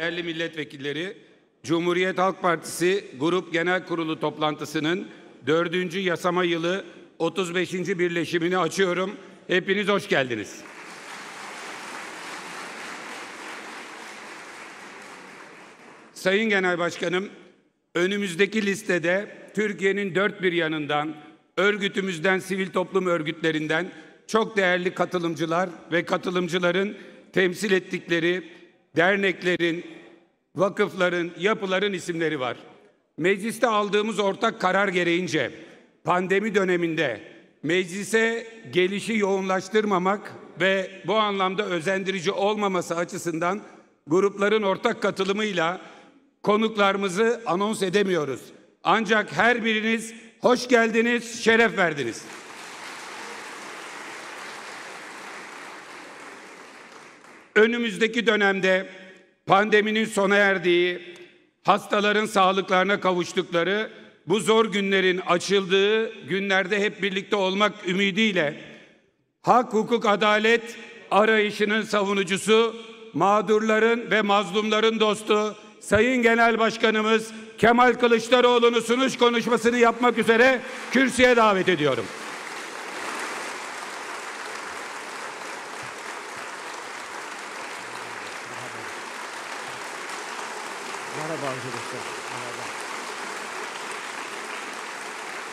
erli milletvekilleri Cumhuriyet Halk Partisi Grup Genel Kurulu toplantısının dördüncü yasama yılı 35. birleşimini açıyorum. Hepiniz hoş geldiniz. Sayın Genel Başkanım, önümüzdeki listede Türkiye'nin dört bir yanından, örgütümüzden, sivil toplum örgütlerinden çok değerli katılımcılar ve katılımcıların temsil ettikleri derneklerin, vakıfların, yapıların isimleri var. Mecliste aldığımız ortak karar gereğince pandemi döneminde meclise gelişi yoğunlaştırmamak ve bu anlamda özendirici olmaması açısından grupların ortak katılımıyla konuklarımızı anons edemiyoruz. Ancak her biriniz hoş geldiniz, şeref verdiniz. önümüzdeki dönemde pandeminin sona erdiği, hastaların sağlıklarına kavuştukları bu zor günlerin açıldığı günlerde hep birlikte olmak ümidiyle hak, hukuk, adalet arayışının savunucusu, mağdurların ve mazlumların dostu Sayın Genel Başkanımız Kemal Kılıçdaroğlu'nu sunuş konuşmasını yapmak üzere kürsüye davet ediyorum.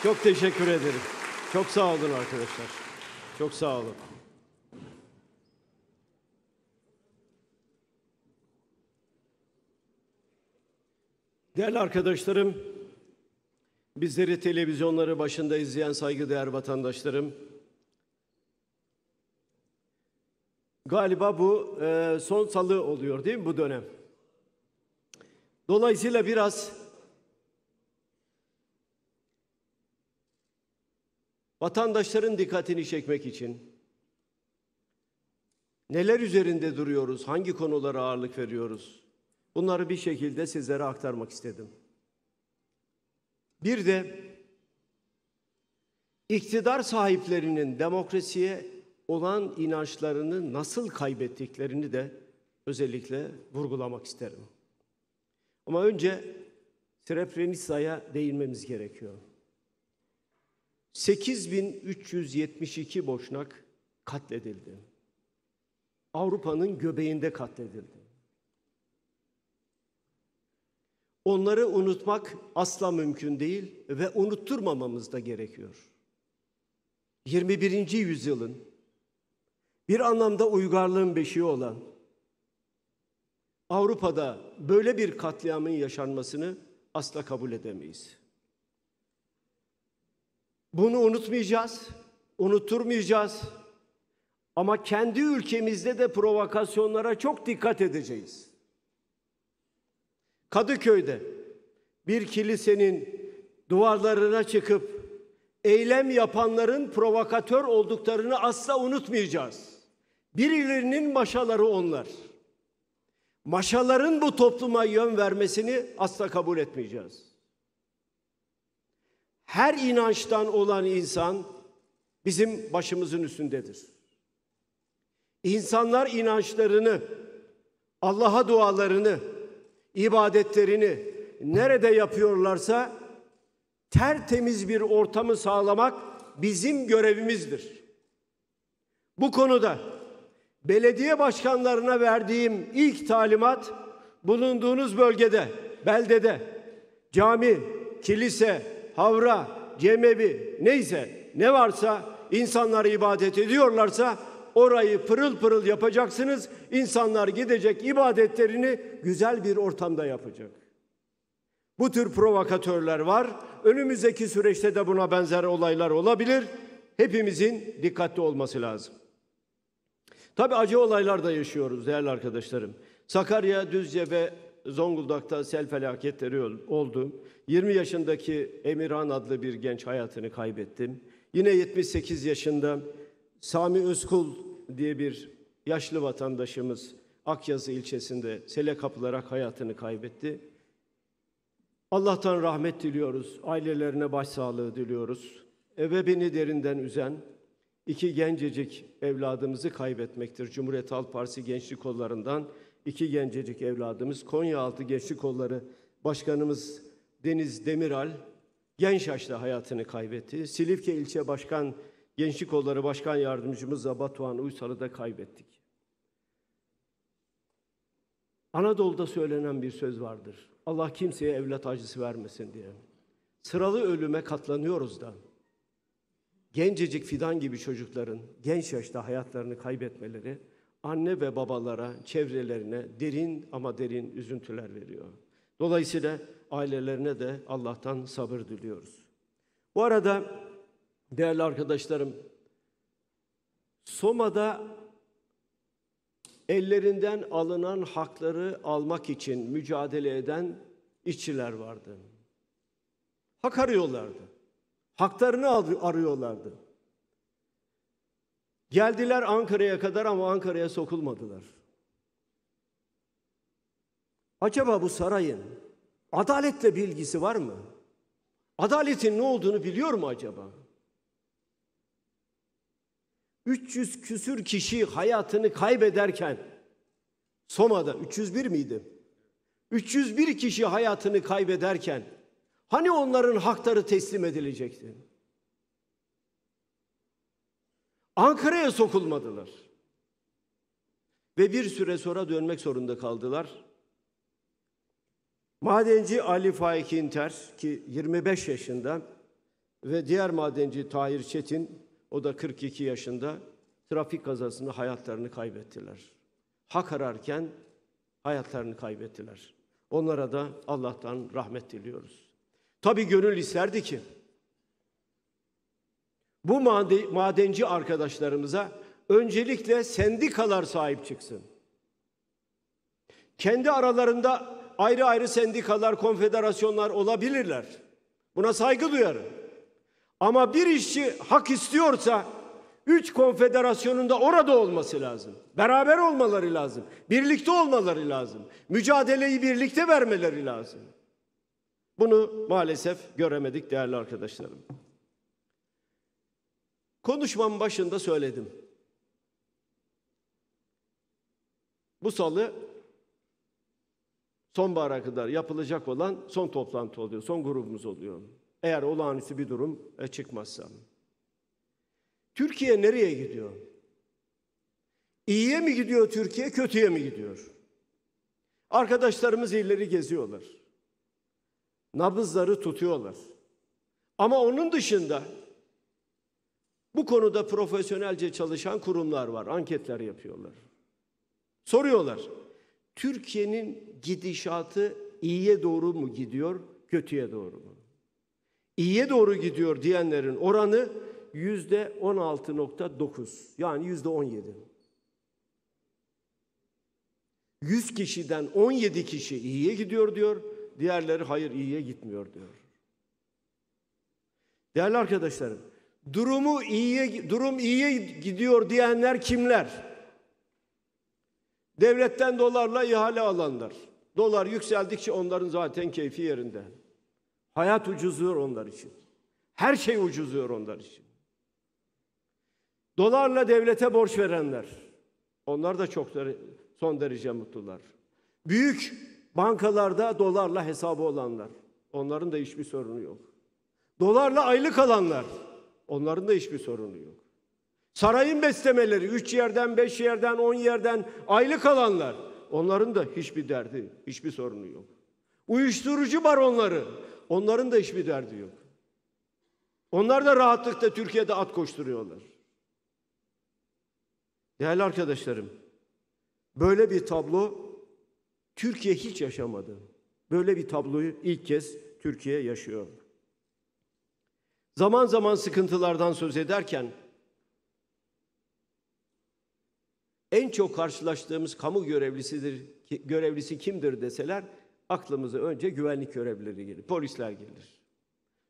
Çok teşekkür ederim. Çok sağ olun arkadaşlar. Çok sağ olun. Değerli arkadaşlarım, bizleri televizyonları başında izleyen saygıdeğer vatandaşlarım, galiba bu e, son salı oluyor değil mi bu dönem? Dolayısıyla biraz vatandaşların dikkatini çekmek için neler üzerinde duruyoruz, hangi konulara ağırlık veriyoruz? Bunları bir şekilde sizlere aktarmak istedim. Bir de iktidar sahiplerinin demokrasiye olan inançlarını nasıl kaybettiklerini de özellikle vurgulamak isterim. Ama önce Srebrenica'ya değinmemiz gerekiyor. 8372 boşnak katledildi. Avrupa'nın göbeğinde katledildi. Onları unutmak asla mümkün değil ve unutturmamamız da gerekiyor. 21. yüzyılın bir anlamda uygarlığın beşiği olan Avrupa'da böyle bir katliamın yaşanmasını asla kabul edemeyiz. Bunu unutmayacağız, unuturmayacağız. Ama kendi ülkemizde de provokasyonlara çok dikkat edeceğiz. Kadıköy'de bir kilisenin duvarlarına çıkıp eylem yapanların provokatör olduklarını asla unutmayacağız. Birilerinin maşaları onlar. Maşaların bu topluma yön vermesini asla kabul etmeyeceğiz her inançtan olan insan bizim başımızın üstündedir. İnsanlar inançlarını, Allah'a dualarını, ibadetlerini nerede yapıyorlarsa tertemiz bir ortamı sağlamak bizim görevimizdir. Bu konuda belediye başkanlarına verdiğim ilk talimat bulunduğunuz bölgede, beldede cami, kilise, Havra, Cemevi neyse ne varsa insanlar ibadet ediyorlarsa orayı pırıl pırıl yapacaksınız. İnsanlar gidecek ibadetlerini güzel bir ortamda yapacak. Bu tür provokatörler var. Önümüzdeki süreçte de buna benzer olaylar olabilir. Hepimizin dikkatli olması lazım. Tabi acı olaylar da yaşıyoruz değerli arkadaşlarım. Sakarya, Düzce ve Zonguldak'ta sel felaketleri oldu. 20 yaşındaki Emirhan adlı bir genç hayatını kaybettim. Yine 78 yaşında Sami Özkul diye bir yaşlı vatandaşımız Akyazı ilçesinde sele kapılarak hayatını kaybetti. Allah'tan rahmet diliyoruz, ailelerine başsağlığı diliyoruz. E ve beni derinden üzen iki gencecik evladımızı kaybetmektir. Cumhuriyet Halk Partisi gençlik kollarından iki gencecik evladımız, Konyaaltı Gençlik Kolları Başkanımız Deniz Demiral genç yaşta hayatını kaybetti. Silifke İlçe Başkan Gençlik Kolları Başkan Yardımcımız da Batuhan Uysal'ı da kaybettik. Anadolu'da söylenen bir söz vardır. Allah kimseye evlat acısı vermesin diye. Sıralı ölüme katlanıyoruz da. Gencecik fidan gibi çocukların genç yaşta hayatlarını kaybetmeleri anne ve babalara, çevrelerine derin ama derin üzüntüler veriyor. Dolayısıyla ailelerine de Allah'tan sabır diliyoruz. Bu arada değerli arkadaşlarım, Soma'da ellerinden alınan hakları almak için mücadele eden işçiler vardı. Hak arıyorlardı. Haklarını arıyorlardı. Geldiler Ankara'ya kadar ama Ankara'ya sokulmadılar. Acaba bu sarayın adaletle bilgisi var mı? Adaletin ne olduğunu biliyor mu acaba? 300 küsür kişi hayatını kaybederken Soma'da 301 miydi? 301 kişi hayatını kaybederken hani onların hakları teslim edilecekti? Ankara'ya sokulmadılar. Ve bir süre sonra dönmek zorunda kaldılar. Madenci Ali Faik İnter ki 25 yaşında ve diğer madenci Tahir Çetin o da 42 yaşında trafik kazasında hayatlarını kaybettiler. Hak ararken hayatlarını kaybettiler. Onlara da Allah'tan rahmet diliyoruz. Tabi gönül isterdi ki bu madenci arkadaşlarımıza öncelikle sendikalar sahip çıksın. Kendi aralarında ayrı ayrı sendikalar, konfederasyonlar olabilirler. Buna saygı duyarım. Ama bir işçi hak istiyorsa üç konfederasyonunda orada olması lazım. Beraber olmaları lazım. Birlikte olmaları lazım. Mücadeleyi birlikte vermeleri lazım. Bunu maalesef göremedik değerli arkadaşlarım. Konuşmamın başında söyledim. Bu salı sonbahara kadar yapılacak olan son toplantı oluyor, son grubumuz oluyor. Eğer olağanüstü bir durum e, çıkmazsa. Türkiye nereye gidiyor? İyiye mi gidiyor Türkiye, kötüye mi gidiyor? Arkadaşlarımız illeri geziyorlar. Nabızları tutuyorlar. Ama onun dışında bu konuda profesyonelce çalışan kurumlar var. Anketler yapıyorlar. Soruyorlar. Türkiye'nin gidişatı iyiye doğru mu gidiyor, kötüye doğru mu? İyiye doğru gidiyor diyenlerin oranı yüzde 16.9 yani yüzde 17. 100 kişiden 17 kişi iyiye gidiyor diyor, diğerleri hayır iyiye gitmiyor diyor. Değerli arkadaşlarım, Durumu iyiye durum iyiye gidiyor diyenler kimler? Devletten dolarla ihale alanlar. Dolar yükseldikçe onların zaten keyfi yerinde. Hayat ucuzluyor onlar için. Her şey ucuzluyor onlar için. Dolarla devlete borç verenler. Onlar da çok son derece mutlular. Büyük bankalarda dolarla hesabı olanlar. Onların da hiçbir sorunu yok. Dolarla aylık alanlar. Onların da hiçbir sorunu yok. Sarayın beslemeleri üç yerden, beş yerden, on yerden aylık alanlar. Onların da hiçbir derdi, hiçbir sorunu yok. Uyuşturucu baronları, onların da hiçbir derdi yok. Onlar da rahatlıkla Türkiye'de at koşturuyorlar. Değerli arkadaşlarım, böyle bir tablo Türkiye hiç yaşamadı. Böyle bir tabloyu ilk kez Türkiye yaşıyor zaman zaman sıkıntılardan söz ederken en çok karşılaştığımız kamu görevlisidir, görevlisi kimdir deseler aklımıza önce güvenlik görevlileri gelir, polisler gelir.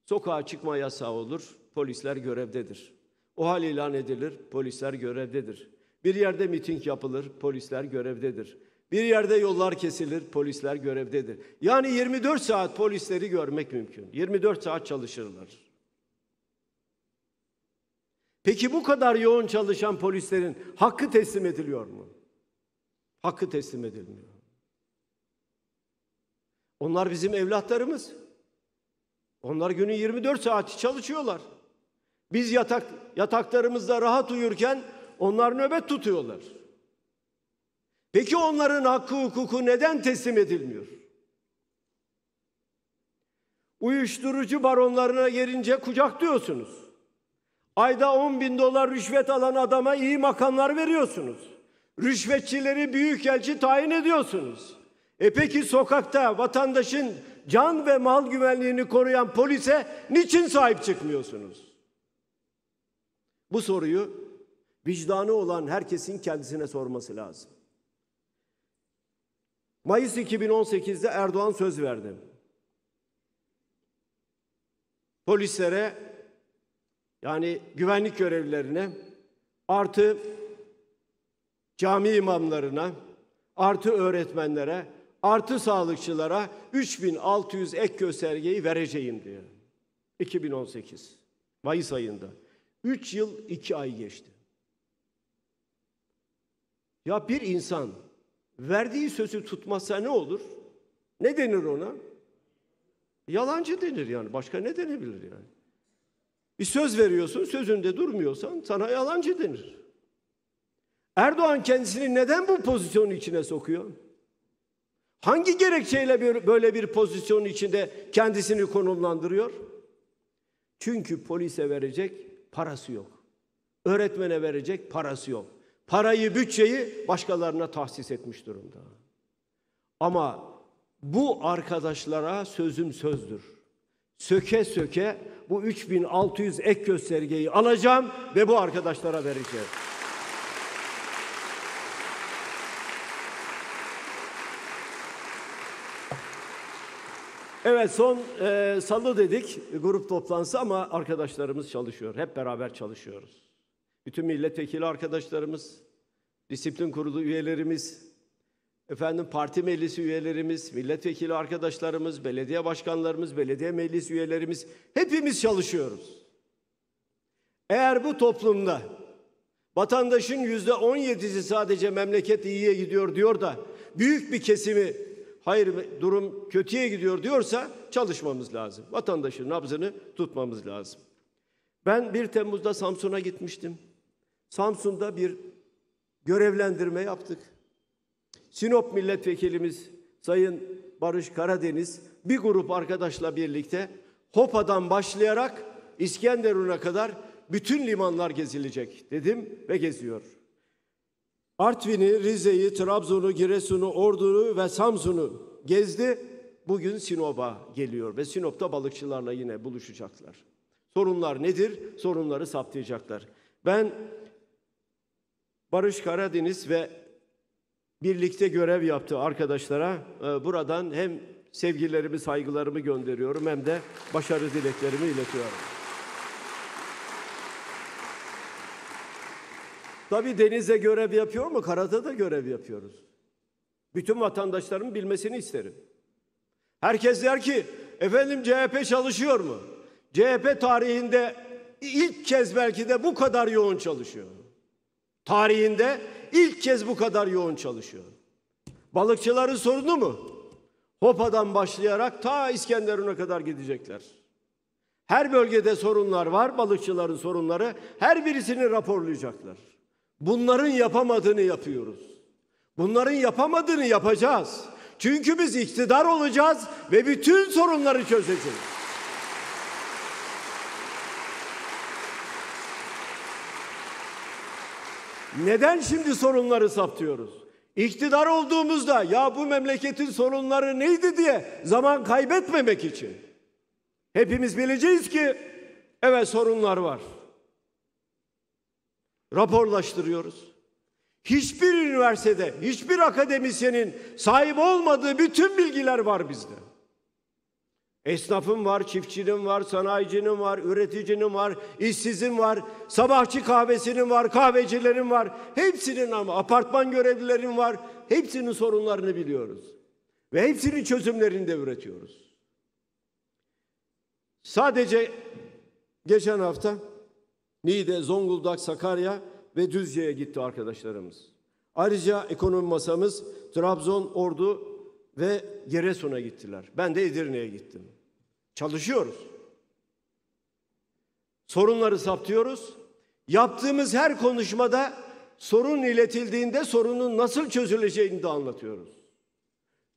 Sokağa çıkma yasağı olur, polisler görevdedir. O hal ilan edilir, polisler görevdedir. Bir yerde miting yapılır, polisler görevdedir. Bir yerde yollar kesilir, polisler görevdedir. Yani 24 saat polisleri görmek mümkün. 24 saat çalışırlar. Peki bu kadar yoğun çalışan polislerin hakkı teslim ediliyor mu? Hakkı teslim edilmiyor. Onlar bizim evlatlarımız. Onlar günü 24 saat çalışıyorlar. Biz yatak yataklarımızda rahat uyurken onlar nöbet tutuyorlar. Peki onların hakkı hukuku neden teslim edilmiyor? Uyuşturucu baronlarına gelince kucaklıyorsunuz. Ayda 10 bin dolar rüşvet alan adama iyi makamlar veriyorsunuz. Rüşvetçileri büyükelçi tayin ediyorsunuz. E peki sokakta vatandaşın can ve mal güvenliğini koruyan polise niçin sahip çıkmıyorsunuz? Bu soruyu vicdanı olan herkesin kendisine sorması lazım. Mayıs 2018'de Erdoğan söz verdi. Polislere yani güvenlik görevlilerine artı cami imamlarına artı öğretmenlere artı sağlıkçılara 3600 ek göstergeyi vereceğim diyor. 2018 Mayıs ayında. 3 yıl 2 ay geçti. Ya bir insan verdiği sözü tutmazsa ne olur? Ne denir ona? Yalancı denir yani. Başka ne denebilir yani? Bir söz veriyorsun, sözünde durmuyorsan sana yalancı denir. Erdoğan kendisini neden bu pozisyonun içine sokuyor? Hangi gerekçeyle böyle bir pozisyonun içinde kendisini konumlandırıyor? Çünkü polise verecek parası yok. Öğretmene verecek parası yok. Parayı, bütçeyi başkalarına tahsis etmiş durumda. Ama bu arkadaşlara sözüm sözdür söke söke bu 3600 ek göstergeyi alacağım ve bu arkadaşlara vereceğim. Evet son e, salı dedik grup toplantısı ama arkadaşlarımız çalışıyor. Hep beraber çalışıyoruz. Bütün milletvekili arkadaşlarımız, disiplin kurulu üyelerimiz, efendim parti meclisi üyelerimiz, milletvekili arkadaşlarımız, belediye başkanlarımız, belediye meclis üyelerimiz hepimiz çalışıyoruz. Eğer bu toplumda vatandaşın yüzde on yedisi sadece memleket iyiye gidiyor diyor da büyük bir kesimi hayır durum kötüye gidiyor diyorsa çalışmamız lazım. Vatandaşın nabzını tutmamız lazım. Ben 1 Temmuz'da Samsun'a gitmiştim. Samsun'da bir görevlendirme yaptık. Sinop Milletvekilimiz Sayın Barış Karadeniz bir grup arkadaşla birlikte Hopa'dan başlayarak İskenderun'a kadar bütün limanlar gezilecek dedim ve geziyor. Artvin'i, Rize'yi, Trabzon'u, Giresun'u, Ordu'yu ve Samsun'u gezdi. Bugün Sinop'a geliyor ve Sinop'ta balıkçılarla yine buluşacaklar. Sorunlar nedir? Sorunları saptayacaklar. Ben Barış Karadeniz ve birlikte görev yaptığı arkadaşlara e, buradan hem sevgilerimi, saygılarımı gönderiyorum hem de başarı dileklerimi iletiyorum. Tabii denizde görev yapıyor mu? Karada da görev yapıyoruz. Bütün vatandaşlarımın bilmesini isterim. Herkes der ki efendim CHP çalışıyor mu? CHP tarihinde ilk kez belki de bu kadar yoğun çalışıyor. Tarihinde ilk kez bu kadar yoğun çalışıyor. Balıkçıların sorunu mu? Hopa'dan başlayarak ta İskenderun'a kadar gidecekler. Her bölgede sorunlar var, balıkçıların sorunları. Her birisini raporlayacaklar. Bunların yapamadığını yapıyoruz. Bunların yapamadığını yapacağız. Çünkü biz iktidar olacağız ve bütün sorunları çözeceğiz. Neden şimdi sorunları saptıyoruz? İktidar olduğumuzda ya bu memleketin sorunları neydi diye zaman kaybetmemek için. Hepimiz bileceğiz ki evet sorunlar var. Raporlaştırıyoruz. Hiçbir üniversitede, hiçbir akademisyenin sahip olmadığı bütün bilgiler var bizde. Esnafın var, çiftçinin var, sanayicinin var, üreticinin var, işsizin var, sabahçı kahvesinin var, kahvecilerin var. Hepsinin ama apartman görevlilerin var. Hepsinin sorunlarını biliyoruz. Ve hepsinin çözümlerini de üretiyoruz. Sadece geçen hafta Niğde, Zonguldak, Sakarya ve Düzce'ye gitti arkadaşlarımız. Ayrıca ekonomi masamız Trabzon, Ordu ve Giresun'a gittiler. Ben de Edirne'ye gittim. Çalışıyoruz. Sorunları saptıyoruz. Yaptığımız her konuşmada sorun iletildiğinde sorunun nasıl çözüleceğini de anlatıyoruz.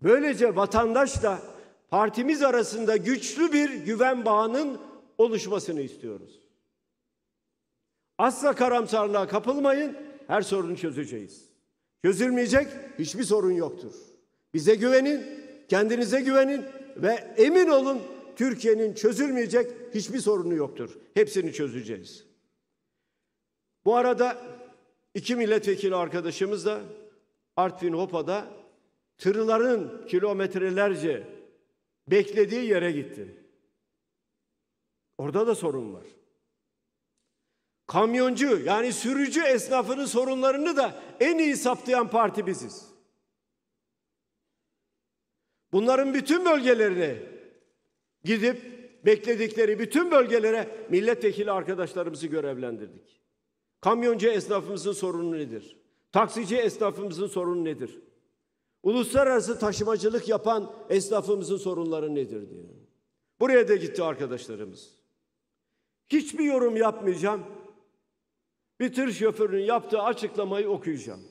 Böylece vatandaş da partimiz arasında güçlü bir güven bağının oluşmasını istiyoruz. Asla karamsarlığa kapılmayın, her sorunu çözeceğiz. Çözülmeyecek hiçbir sorun yoktur. Bize güvenin, kendinize güvenin ve emin olun Türkiye'nin çözülmeyecek hiçbir sorunu yoktur. Hepsini çözeceğiz. Bu arada iki milletvekili arkadaşımız da Artvin Hopa'da tırların kilometrelerce beklediği yere gitti. Orada da sorun var. Kamyoncu yani sürücü esnafının sorunlarını da en iyi saptayan parti biziz. Bunların bütün bölgelerini. Gidip bekledikleri bütün bölgelere milletvekili arkadaşlarımızı görevlendirdik. Kamyoncu esnafımızın sorunu nedir? Taksici esnafımızın sorunu nedir? Uluslararası taşımacılık yapan esnafımızın sorunları nedir diyor. Buraya da gitti arkadaşlarımız. Hiçbir yorum yapmayacağım. Bir tır şoförünün yaptığı açıklamayı okuyacağım.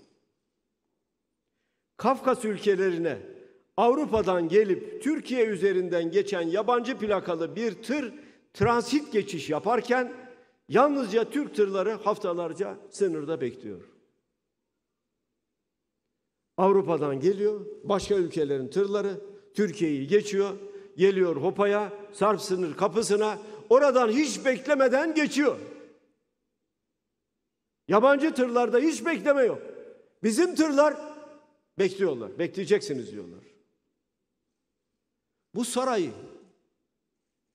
Kafkas ülkelerine Avrupa'dan gelip Türkiye üzerinden geçen yabancı plakalı bir tır transit geçiş yaparken yalnızca Türk tırları haftalarca sınırda bekliyor. Avrupa'dan geliyor, başka ülkelerin tırları Türkiye'yi geçiyor, geliyor Hopa'ya, Sarp sınır kapısına, oradan hiç beklemeden geçiyor. Yabancı tırlarda hiç bekleme yok. Bizim tırlar bekliyorlar, bekleyeceksiniz diyorlar bu sarayı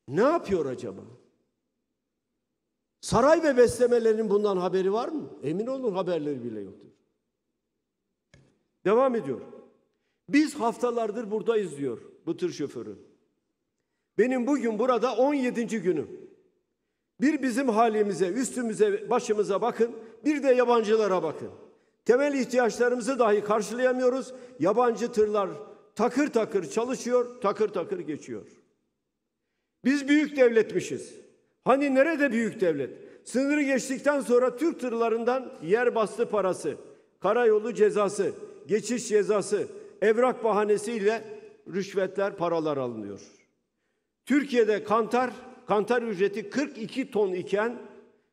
ne yapıyor acaba? Saray ve beslemelerin bundan haberi var mı? Emin olun haberleri bile yoktur. Devam ediyor. Biz haftalardır buradayız diyor bu tır şoförü. Benim bugün burada 17. günüm. Bir bizim halimize, üstümüze, başımıza bakın. Bir de yabancılara bakın. Temel ihtiyaçlarımızı dahi karşılayamıyoruz. Yabancı tırlar takır takır çalışıyor, takır takır geçiyor. Biz büyük devletmişiz. Hani nerede büyük devlet? Sınırı geçtikten sonra Türk tırlarından yer bastı parası, karayolu cezası, geçiş cezası, evrak bahanesiyle rüşvetler, paralar alınıyor. Türkiye'de kantar, kantar ücreti 42 ton iken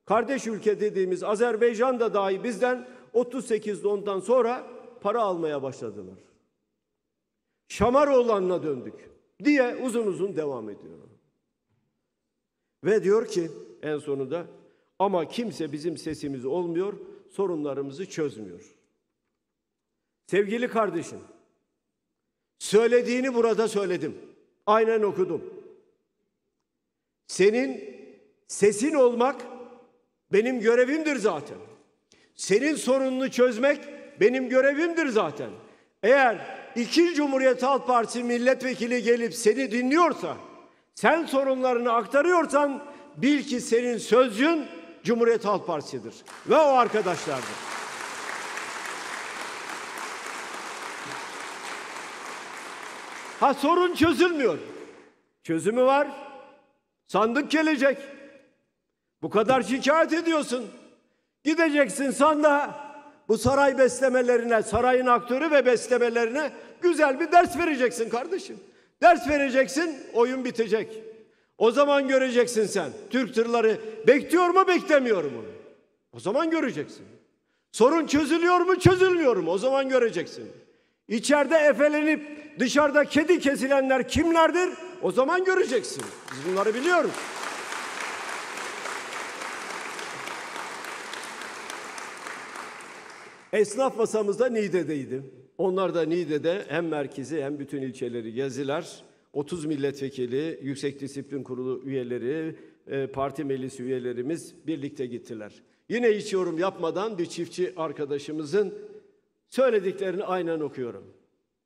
kardeş ülke dediğimiz Azerbaycan da dahi bizden 38 tondan sonra para almaya başladılar. Şamaroğlan'ına döndük diye uzun uzun devam ediyor. Ve diyor ki en sonunda ama kimse bizim sesimiz olmuyor, sorunlarımızı çözmüyor. Sevgili kardeşim, söylediğini burada söyledim. Aynen okudum. Senin sesin olmak benim görevimdir zaten. Senin sorununu çözmek benim görevimdir zaten. Eğer iki Cumhuriyet Halk Partisi milletvekili gelip seni dinliyorsa, sen sorunlarını aktarıyorsan bil ki senin sözcün Cumhuriyet Halk Partisi'dir ve o arkadaşlardır. Ha sorun çözülmüyor. Çözümü var. Sandık gelecek. Bu kadar şikayet ediyorsun. Gideceksin sandığa bu saray beslemelerine, sarayın aktörü ve beslemelerine güzel bir ders vereceksin kardeşim. Ders vereceksin, oyun bitecek. O zaman göreceksin sen. Türk tırları bekliyor mu, beklemiyor mu? O zaman göreceksin. Sorun çözülüyor mu, çözülmüyor mu? O zaman göreceksin. İçeride efelenip dışarıda kedi kesilenler kimlerdir? O zaman göreceksin. Biz bunları biliyoruz. Esnaf masamızda Niğde'deydi. Onlar da Niğde'de hem merkezi hem bütün ilçeleri gezdiler. 30 milletvekili, Yüksek Disiplin Kurulu üyeleri, e, parti meclis üyelerimiz birlikte gittiler. Yine hiç yorum yapmadan bir çiftçi arkadaşımızın söylediklerini aynen okuyorum.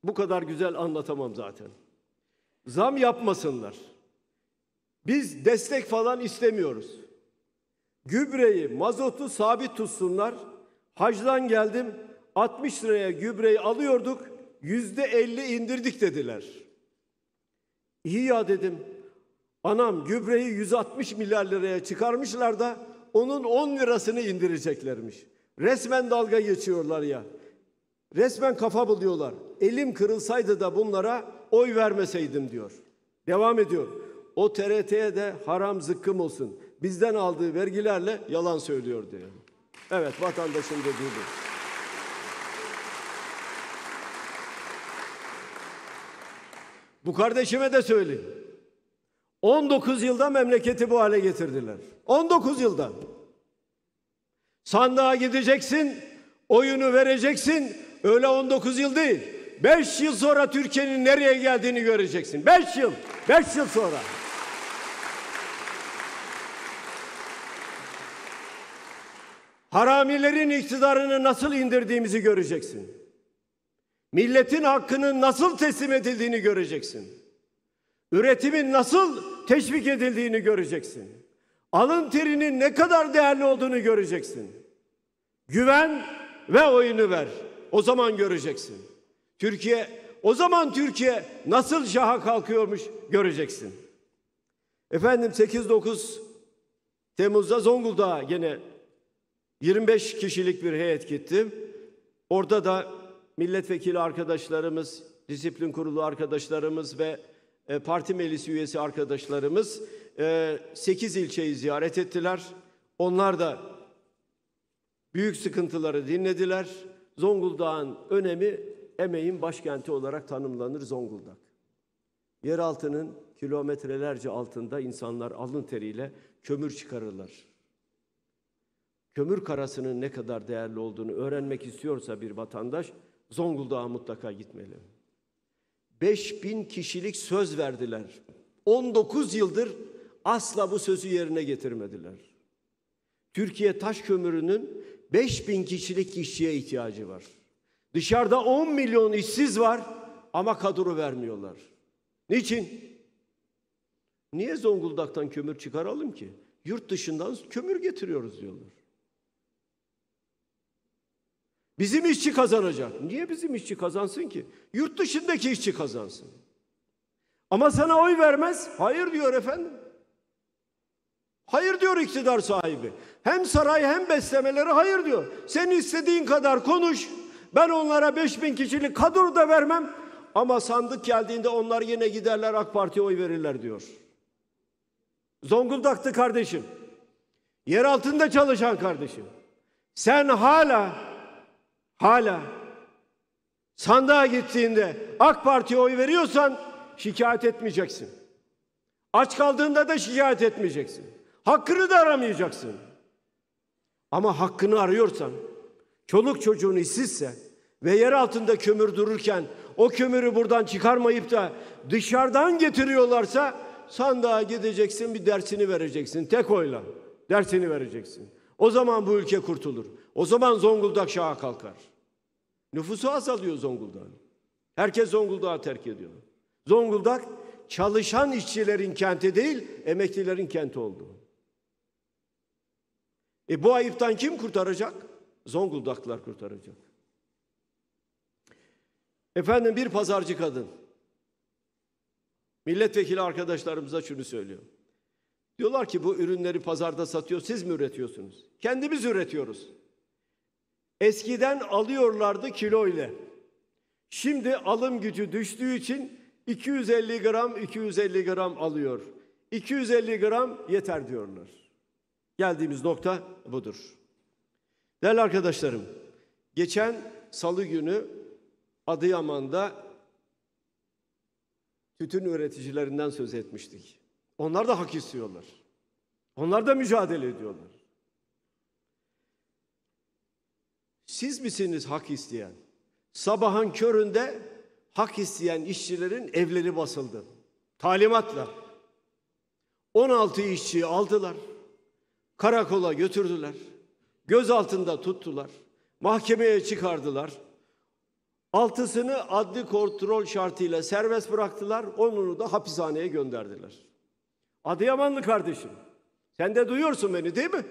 Bu kadar güzel anlatamam zaten. Zam yapmasınlar. Biz destek falan istemiyoruz. Gübreyi, mazotu sabit tutsunlar Hacdan geldim 60 liraya gübreyi alıyorduk yüzde 50 indirdik dediler. İyi ya dedim. Anam gübreyi 160 milyar liraya çıkarmışlar da onun 10 lirasını indireceklermiş. Resmen dalga geçiyorlar ya. Resmen kafa buluyorlar. Elim kırılsaydı da bunlara oy vermeseydim diyor. Devam ediyor. O TRT'ye de haram zıkkım olsun. Bizden aldığı vergilerle yalan söylüyor diyor. Evet vatandaşın dediği bu. Bu kardeşime de söyleyin. 19 yılda memleketi bu hale getirdiler. 19 yılda. Sandığa gideceksin, oyunu vereceksin. Öyle 19 yıl değil. 5 yıl sonra Türkiye'nin nereye geldiğini göreceksin. 5 yıl. 5 yıl sonra. haramilerin iktidarını nasıl indirdiğimizi göreceksin. Milletin hakkının nasıl teslim edildiğini göreceksin. Üretimin nasıl teşvik edildiğini göreceksin. Alın terinin ne kadar değerli olduğunu göreceksin. Güven ve oyunu ver. O zaman göreceksin. Türkiye o zaman Türkiye nasıl şaha kalkıyormuş göreceksin. Efendim 8-9 Temmuz'da Zonguldak'a gene 25 kişilik bir heyet gittim. Orada da milletvekili arkadaşlarımız, disiplin kurulu arkadaşlarımız ve e, parti meclisi üyesi arkadaşlarımız 8 e, ilçeyi ziyaret ettiler. Onlar da büyük sıkıntıları dinlediler. Zonguldak'ın önemi emeğin başkenti olarak tanımlanır Zonguldak. Yeraltının kilometrelerce altında insanlar alın teriyle kömür çıkarırlar kömür karasının ne kadar değerli olduğunu öğrenmek istiyorsa bir vatandaş Zonguldak'a mutlaka gitmeli. 5000 kişilik söz verdiler. 19 yıldır asla bu sözü yerine getirmediler. Türkiye taş kömürünün 5000 kişilik işçiye ihtiyacı var. Dışarıda 10 milyon işsiz var ama kadro vermiyorlar. Niçin? Niye Zonguldak'tan kömür çıkaralım ki? Yurt dışından kömür getiriyoruz diyorlar. Bizim işçi kazanacak. Niye bizim işçi kazansın ki? Yurt dışındaki işçi kazansın. Ama sana oy vermez. Hayır diyor efendim. Hayır diyor iktidar sahibi. Hem saray hem beslemeleri hayır diyor. Sen istediğin kadar konuş. Ben onlara 5000 kişilik kadro da vermem. Ama sandık geldiğinde onlar yine giderler AK Parti'ye oy verirler diyor. Zonguldak'tı kardeşim. Yer altında çalışan kardeşim. Sen hala hala sandığa gittiğinde AK Parti'ye oy veriyorsan şikayet etmeyeceksin. Aç kaldığında da şikayet etmeyeceksin. Hakkını da aramayacaksın. Ama hakkını arıyorsan, çoluk çocuğun işsizse ve yer altında kömür dururken o kömürü buradan çıkarmayıp da dışarıdan getiriyorlarsa sandığa gideceksin bir dersini vereceksin. Tek oyla dersini vereceksin. O zaman bu ülke kurtulur. O zaman Zonguldak şaha kalkar. Nüfusu azalıyor Zonguldak'ın. Herkes Zonguldak'ı terk ediyor. Zonguldak çalışan işçilerin kenti değil, emeklilerin kenti oldu. E bu ayıptan kim kurtaracak? Zonguldaklar kurtaracak. Efendim bir pazarcı kadın. Milletvekili arkadaşlarımıza şunu söylüyor. Diyorlar ki bu ürünleri pazarda satıyor, siz mi üretiyorsunuz? Kendimiz üretiyoruz. Eskiden alıyorlardı kilo ile. Şimdi alım gücü düştüğü için 250 gram 250 gram alıyor. 250 gram yeter diyorlar. Geldiğimiz nokta budur. Değerli arkadaşlarım, geçen salı günü Adıyaman'da tütün üreticilerinden söz etmiştik. Onlar da hak istiyorlar. Onlar da mücadele ediyorlar. Siz misiniz hak isteyen? Sabahın köründe hak isteyen işçilerin evleri basıldı. Talimatla. 16 işçiyi aldılar. Karakola götürdüler. Göz altında tuttular. Mahkemeye çıkardılar. Altısını adli kontrol şartıyla serbest bıraktılar. Onunu da hapishaneye gönderdiler. Adıyamanlı kardeşim. Sen de duyuyorsun beni değil mi?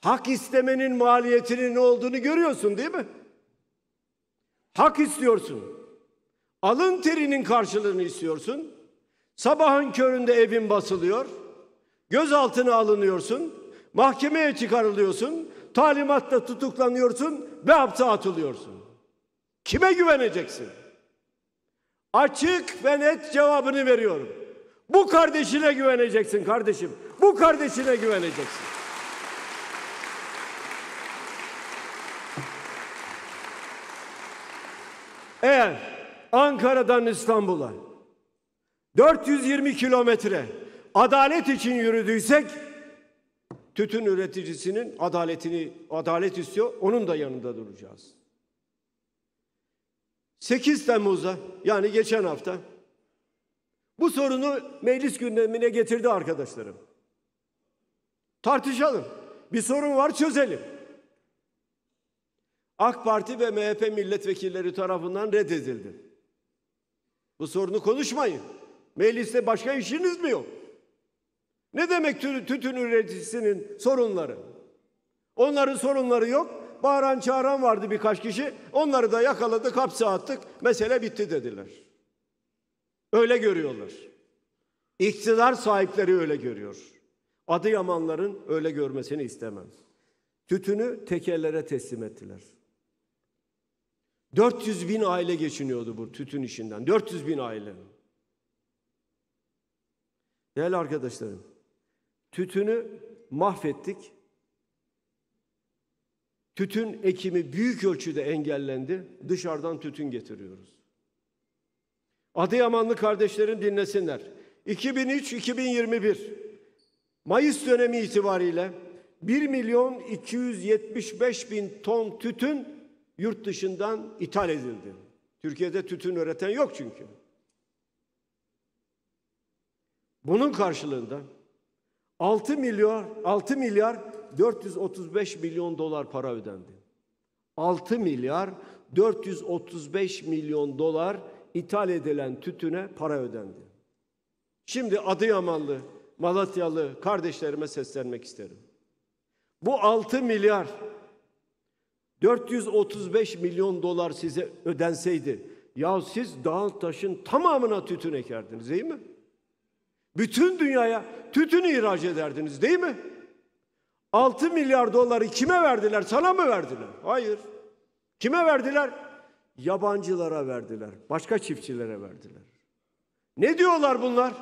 Hak istemenin maliyetinin ne olduğunu görüyorsun değil mi? Hak istiyorsun. Alın terinin karşılığını istiyorsun. Sabahın köründe evin basılıyor. Gözaltına alınıyorsun. Mahkemeye çıkarılıyorsun. Talimatla tutuklanıyorsun ve hapse atılıyorsun. Kime güveneceksin? Açık ve net cevabını veriyorum. Bu kardeşine güveneceksin kardeşim. Bu kardeşine güveneceksin. Eğer Ankara'dan İstanbul'a 420 kilometre adalet için yürüdüysek tütün üreticisinin adaletini adalet istiyor. Onun da yanında duracağız. 8 Temmuz'da yani geçen hafta bu sorunu meclis gündemine getirdi arkadaşlarım. Tartışalım. Bir sorun var çözelim. AK Parti ve MHP milletvekilleri tarafından reddedildi. Bu sorunu konuşmayın. Mecliste başka işiniz mi yok? Ne demek tütün üreticisinin sorunları? Onların sorunları yok. Bağıran çağıran vardı birkaç kişi. Onları da yakaladık, hapse attık. Mesele bitti dediler. Öyle görüyorlar. İktidar sahipleri öyle görüyor. Adıyamanların öyle görmesini istemem. Tütünü tekerlere teslim ettiler. 400 bin aile geçiniyordu bu tütün işinden. 400 bin aile. Değerli arkadaşlarım, tütünü mahvettik. Tütün ekimi büyük ölçüde engellendi. Dışarıdan tütün getiriyoruz. Adıyamanlı kardeşlerim dinlesinler. 2003-2021 Mayıs dönemi itibariyle 1 milyon 275 bin ton tütün yurt dışından ithal edildi. Türkiye'de tütün üreten yok çünkü. Bunun karşılığında 6 milyar 6 milyar 435 milyon dolar para ödendi. 6 milyar 435 milyon dolar ithal edilen tütüne para ödendi. Şimdi Adıyamanlı, Malatyalı kardeşlerime seslenmek isterim. Bu 6 milyar 435 milyon dolar size ödenseydi ya siz dağın taşın tamamına tütün ekerdiniz değil mi? Bütün dünyaya tütün ihraç ederdiniz değil mi? 6 milyar doları kime verdiler? Sana mı verdiler? Hayır. Kime verdiler? Yabancılara verdiler. Başka çiftçilere verdiler. Ne diyorlar bunlar?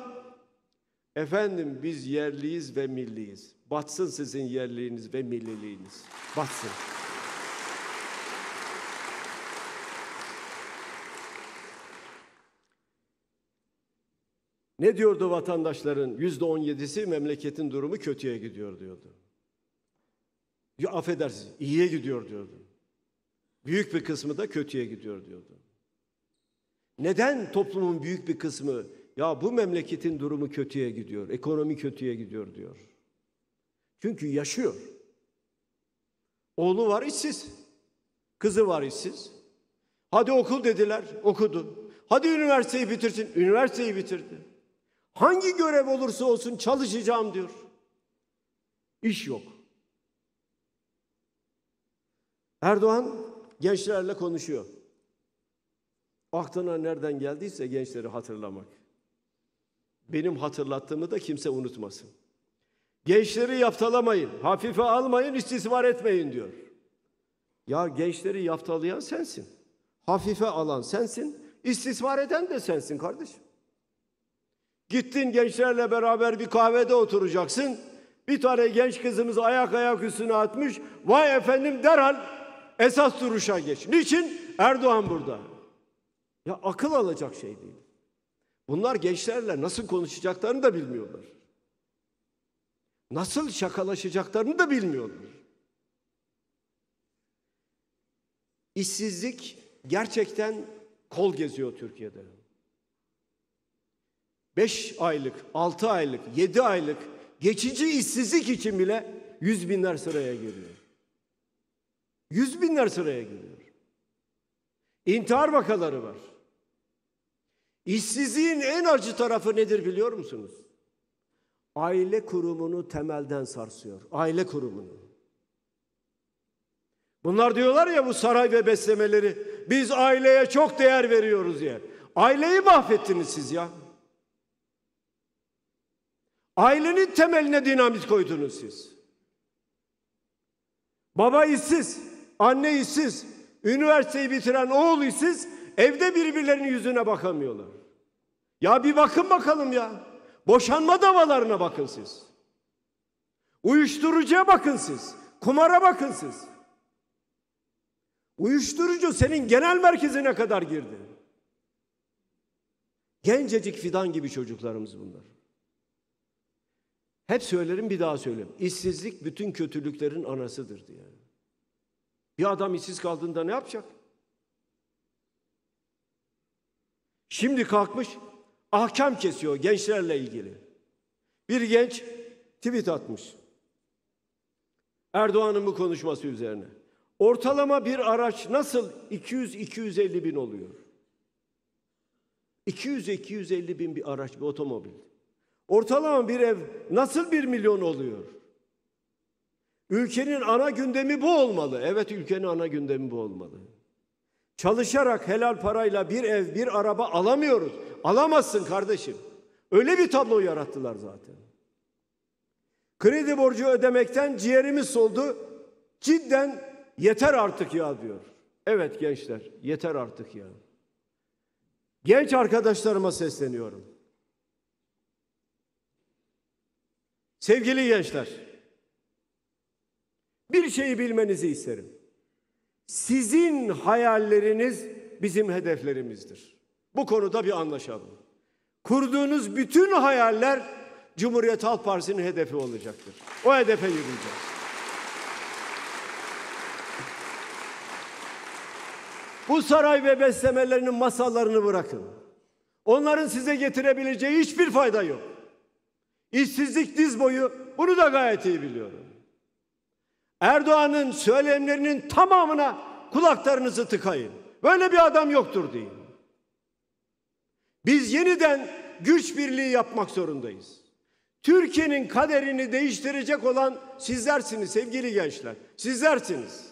Efendim biz yerliyiz ve milliyiz. Batsın sizin yerliğiniz ve milliliğiniz. Batsın. Ne diyordu vatandaşların? Yüzde on yedisi memleketin durumu kötüye gidiyor diyordu. Ya affedersiniz iyiye gidiyor diyordu. Büyük bir kısmı da kötüye gidiyor diyordu. Neden toplumun büyük bir kısmı ya bu memleketin durumu kötüye gidiyor, ekonomi kötüye gidiyor diyor. Çünkü yaşıyor. Oğlu var işsiz. Kızı var işsiz. Hadi okul dediler, okudu. Hadi üniversiteyi bitirsin, üniversiteyi bitirdi. Hangi görev olursa olsun çalışacağım diyor. İş yok. Erdoğan gençlerle konuşuyor. Aklına nereden geldiyse gençleri hatırlamak. Benim hatırlattığımı da kimse unutmasın. Gençleri yaftalamayın, hafife almayın, istismar etmeyin diyor. Ya gençleri yaftalayan sensin. Hafife alan sensin, istismar eden de sensin kardeşim. Gittin gençlerle beraber bir kahvede oturacaksın. Bir tane genç kızımız ayak ayak üstüne atmış. Vay efendim derhal esas duruşa geç. Niçin? Erdoğan burada. Ya akıl alacak şey değil. Bunlar gençlerle nasıl konuşacaklarını da bilmiyorlar. Nasıl şakalaşacaklarını da bilmiyorlar. İşsizlik gerçekten kol geziyor Türkiye'de. 5 aylık, 6 aylık, 7 aylık geçici işsizlik için bile yüz binler sıraya giriyor. Yüz binler sıraya giriyor. İntihar vakaları var. İşsizliğin en acı tarafı nedir biliyor musunuz? Aile kurumunu temelden sarsıyor. Aile kurumunu. Bunlar diyorlar ya bu saray ve beslemeleri biz aileye çok değer veriyoruz ya. Aileyi mahvettiniz siz ya. Ailenin temeline dinamit koydunuz siz. Baba işsiz, anne işsiz, üniversiteyi bitiren oğul işsiz, evde birbirlerinin yüzüne bakamıyorlar. Ya bir bakın bakalım ya. Boşanma davalarına bakın siz. Uyuşturucuya bakın siz. Kumara bakın siz. Uyuşturucu senin genel merkezine kadar girdi. Gencecik fidan gibi çocuklarımız bunlar. Hep söylerim bir daha söyleyeyim. İşsizlik bütün kötülüklerin anasıdır diye. Bir adam işsiz kaldığında ne yapacak? Şimdi kalkmış ahkam kesiyor gençlerle ilgili. Bir genç tweet atmış. Erdoğan'ın bu konuşması üzerine. Ortalama bir araç nasıl 200-250 bin oluyor? 200-250 bin bir araç, bir otomobil. Ortalama bir ev nasıl bir milyon oluyor? Ülkenin ana gündemi bu olmalı. Evet ülkenin ana gündemi bu olmalı. Çalışarak helal parayla bir ev, bir araba alamıyoruz. Alamazsın kardeşim. Öyle bir tablo yarattılar zaten. Kredi borcu ödemekten ciğerimiz soldu. Cidden yeter artık ya diyor. Evet gençler yeter artık ya. Genç arkadaşlarıma sesleniyorum. Sevgili gençler, bir şeyi bilmenizi isterim. Sizin hayalleriniz bizim hedeflerimizdir. Bu konuda bir anlaşalım. Kurduğunuz bütün hayaller Cumhuriyet Halk Partisi'nin hedefi olacaktır. O hedefe yürüyeceğiz. Bu saray ve beslemelerinin masallarını bırakın. Onların size getirebileceği hiçbir fayda yok. İşsizlik diz boyu bunu da gayet iyi biliyorum. Erdoğan'ın söylemlerinin tamamına kulaklarınızı tıkayın. Böyle bir adam yoktur deyin. Biz yeniden güç birliği yapmak zorundayız. Türkiye'nin kaderini değiştirecek olan sizlersiniz sevgili gençler. Sizlersiniz.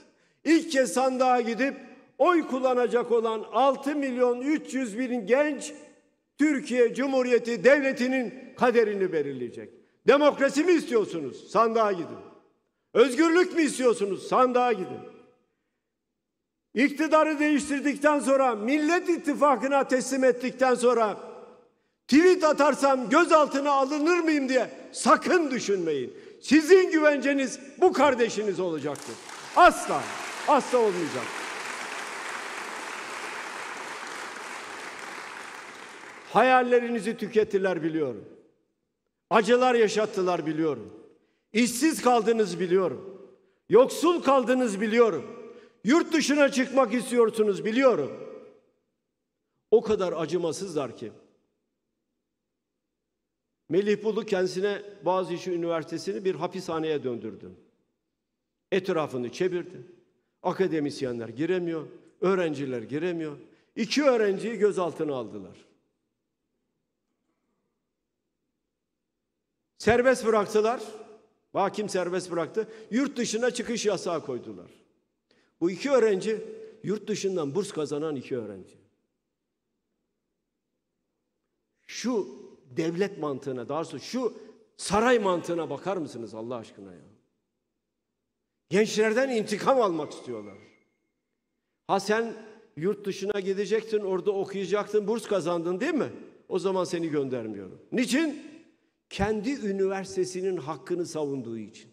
İlk kez sandığa gidip oy kullanacak olan 6 milyon 300 bin genç Türkiye Cumhuriyeti Devleti'nin kaderini belirleyecek. Demokrasi mi istiyorsunuz? Sandığa gidin. Özgürlük mü istiyorsunuz? Sandığa gidin. İktidarı değiştirdikten sonra, Millet İttifakı'na teslim ettikten sonra tweet atarsam gözaltına alınır mıyım diye sakın düşünmeyin. Sizin güvenceniz bu kardeşiniz olacaktır. Asla, asla olmayacak. Hayallerinizi tükettiler biliyorum. Acılar yaşattılar biliyorum. İşsiz kaldınız biliyorum. Yoksul kaldınız biliyorum. Yurt dışına çıkmak istiyorsunuz biliyorum. O kadar acımasızlar ki. Melih Bulu kendisine Boğaziçi Üniversitesi'ni bir hapishaneye döndürdü. Etrafını çevirdi. Akademisyenler giremiyor, öğrenciler giremiyor. İki öğrenciyi gözaltına aldılar. Serbest bıraktılar. vakim serbest bıraktı. Yurt dışına çıkış yasağı koydular. Bu iki öğrenci yurt dışından burs kazanan iki öğrenci. Şu devlet mantığına daha doğrusu şu saray mantığına bakar mısınız Allah aşkına ya? Gençlerden intikam almak istiyorlar. Ha sen yurt dışına gidecektin, orada okuyacaktın, burs kazandın değil mi? O zaman seni göndermiyorum. Niçin? kendi üniversitesinin hakkını savunduğu için.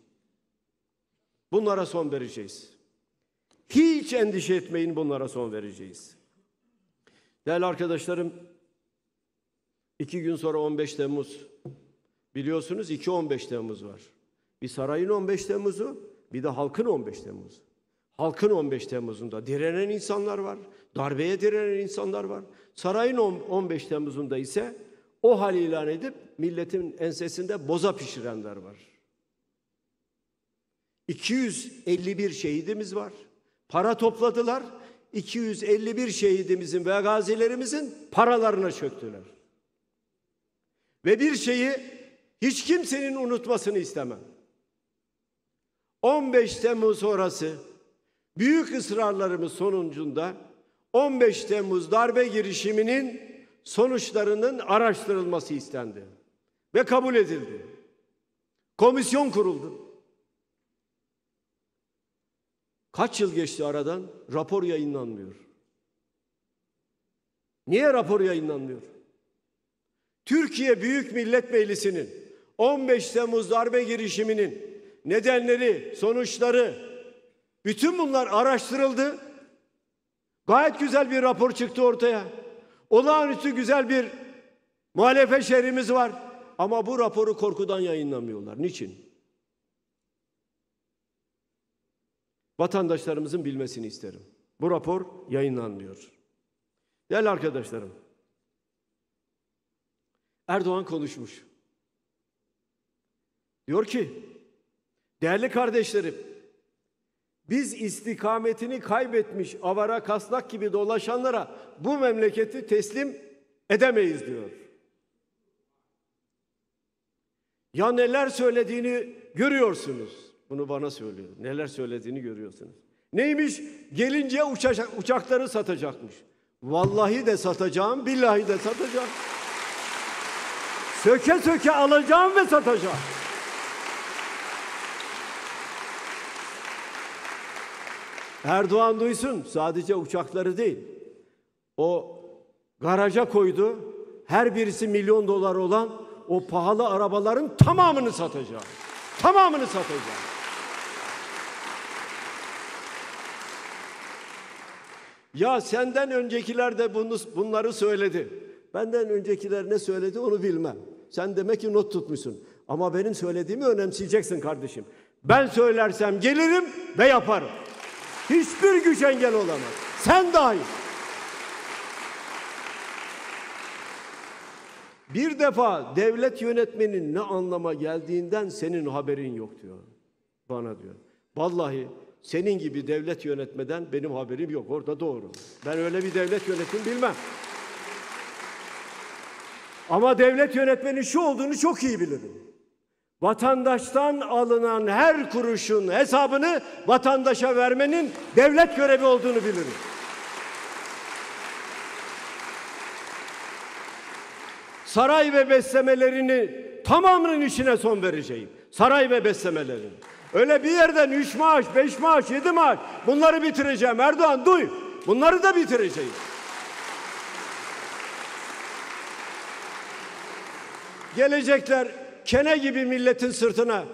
Bunlara son vereceğiz. Hiç endişe etmeyin bunlara son vereceğiz. Değerli arkadaşlarım, iki gün sonra 15 Temmuz biliyorsunuz iki 15 Temmuz var. Bir sarayın 15 Temmuz'u, bir de halkın 15 Temmuz'u. Halkın 15 Temmuz'unda direnen insanlar var, darbeye direnen insanlar var. Sarayın 15 Temmuz'unda ise o hal ilan edip milletin ensesinde boza pişirenler var. 251 şehidimiz var. Para topladılar. 251 şehidimizin ve gazilerimizin paralarına çöktüler. Ve bir şeyi hiç kimsenin unutmasını istemem. 15 Temmuz sonrası büyük ısrarlarımız sonucunda 15 Temmuz darbe girişiminin sonuçlarının araştırılması istendi ve kabul edildi. Komisyon kuruldu. Kaç yıl geçti aradan? Rapor yayınlanmıyor. Niye rapor yayınlanmıyor? Türkiye Büyük Millet Meclisi'nin 15 Temmuz darbe girişiminin nedenleri, sonuçları bütün bunlar araştırıldı. Gayet güzel bir rapor çıktı ortaya. Olağanüstü güzel bir muhalefet şehrimiz var. Ama bu raporu korkudan yayınlamıyorlar. Niçin? Vatandaşlarımızın bilmesini isterim. Bu rapor yayınlanmıyor. Değerli arkadaşlarım, Erdoğan konuşmuş. Diyor ki, değerli kardeşlerim, biz istikametini kaybetmiş avara kasnak gibi dolaşanlara bu memleketi teslim edemeyiz diyor. Ya neler söylediğini görüyorsunuz. Bunu bana söylüyor. Neler söylediğini görüyorsunuz. Neymiş? Gelince uçacak, uçakları satacakmış. Vallahi de satacağım, billahi de satacağım. Söke söke alacağım ve satacağım. Erdoğan duysun sadece uçakları değil. O garaja koydu. Her birisi milyon dolar olan o pahalı arabaların tamamını satacağım, Tamamını satacağım. Ya senden öncekiler de bunu, bunları söyledi. Benden öncekiler ne söyledi onu bilmem. Sen demek ki not tutmuşsun. Ama benim söylediğimi önemseyeceksin kardeşim. Ben söylersem gelirim ve yaparım. Hiçbir güç engel olamaz. Sen dahi. Bir defa devlet yönetmenin ne anlama geldiğinden senin haberin yok diyor. Bana diyor. Vallahi senin gibi devlet yönetmeden benim haberim yok. Orada doğru. Ben öyle bir devlet yönetim bilmem. Ama devlet yönetmenin şu olduğunu çok iyi bilirim vatandaştan alınan her kuruşun hesabını vatandaşa vermenin devlet görevi olduğunu bilirim. Saray ve beslemelerini tamamının içine son vereceğim. Saray ve beslemelerini. Öyle bir yerden üç maaş, beş maaş, yedi maaş bunları bitireceğim. Erdoğan duy. Bunları da bitireceğim. Gelecekler kene gibi milletin sırtına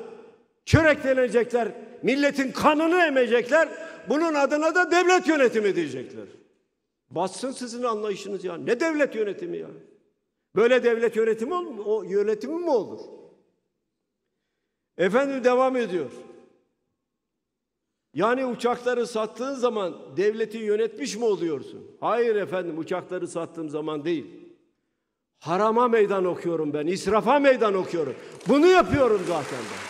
çöreklenecekler, milletin kanını emecekler. Bunun adına da devlet yönetimi diyecekler. Batsın sizin anlayışınız ya. Ne devlet yönetimi ya? Böyle devlet yönetimi olur mu? O yönetimi mi olur? Efendim devam ediyor. Yani uçakları sattığın zaman devleti yönetmiş mi oluyorsun? Hayır efendim uçakları sattığım zaman değil. Harama meydan okuyorum ben, israfa meydan okuyorum. Bunu yapıyorum zaten ben.